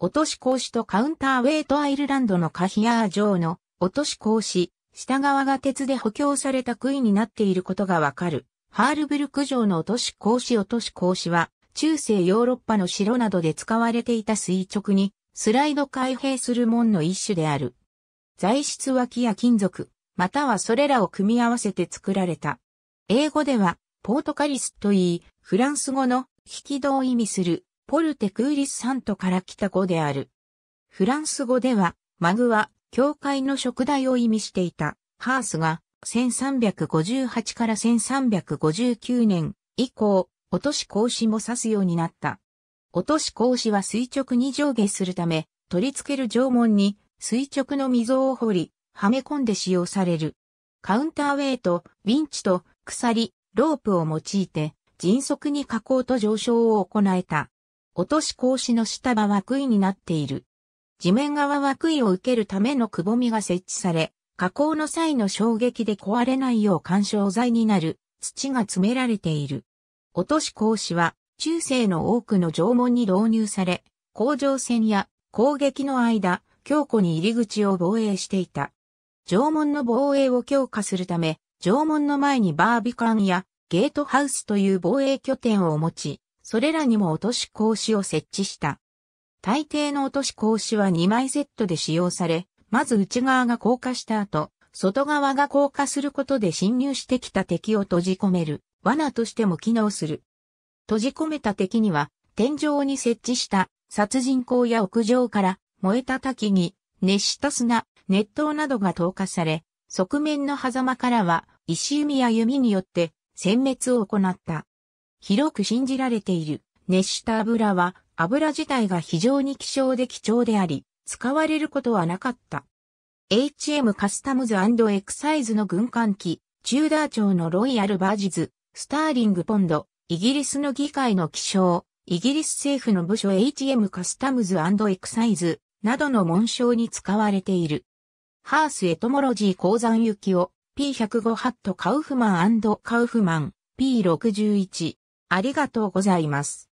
落とし格子とカウンターウェイトアイルランドのカヒアー状の落とし格子、下側が鉄で補強された杭になっていることがわかる。ハールブルク城の落とし格子落とし格子は、中世ヨーロッパの城などで使われていた垂直に、スライド開閉する門の一種である。材質は木や金属、またはそれらを組み合わせて作られた。英語では、ポートカリスといい、フランス語の引き戸を意味するポルテクーリスサントから来た語である。フランス語では、マグは、教会の食材を意味していた、ハースが、1358から1359年以降、落とし格子も指すようになった。落とし格子は垂直に上下するため、取り付ける縄文に垂直の溝を掘り、はめ込んで使用される。カウンターウェイト、ウィンチと鎖、ロープを用いて、迅速に加工と上昇を行えた。落とし格子の下は枠になっている。地面側枠杭を受けるためのくぼみが設置され、加工の際の衝撃で壊れないよう干渉材になる土が詰められている。落とし格子は中世の多くの縄文に導入され、甲状線や攻撃の間、強固に入り口を防衛していた。縄文の防衛を強化するため、縄文の前にバービカンやゲートハウスという防衛拠点を持ち、それらにも落とし格子を設置した。大抵の落とし格子は2枚セットで使用され、まず内側が硬化した後、外側が硬化することで侵入してきた敵を閉じ込める、罠としても機能する。閉じ込めた敵には、天井に設置した殺人口や屋上から燃えた滝に熱した砂、熱湯などが投下され、側面の狭間からは石弓や弓によって殲滅を行った。広く信じられている。熱した油は油自体が非常に希少で貴重であり、使われることはなかった。HM カスタムズエクサイズの軍艦機、チューダー町のロイヤルバージズ、スターリングポンド、イギリスの議会の希少、イギリス政府の部署 HM カスタムズエクサイズなどの紋章に使われている。ハースエトモロジー鉱山行きを P105 ハットカウフマンカウフマン P61 ありがとうございます。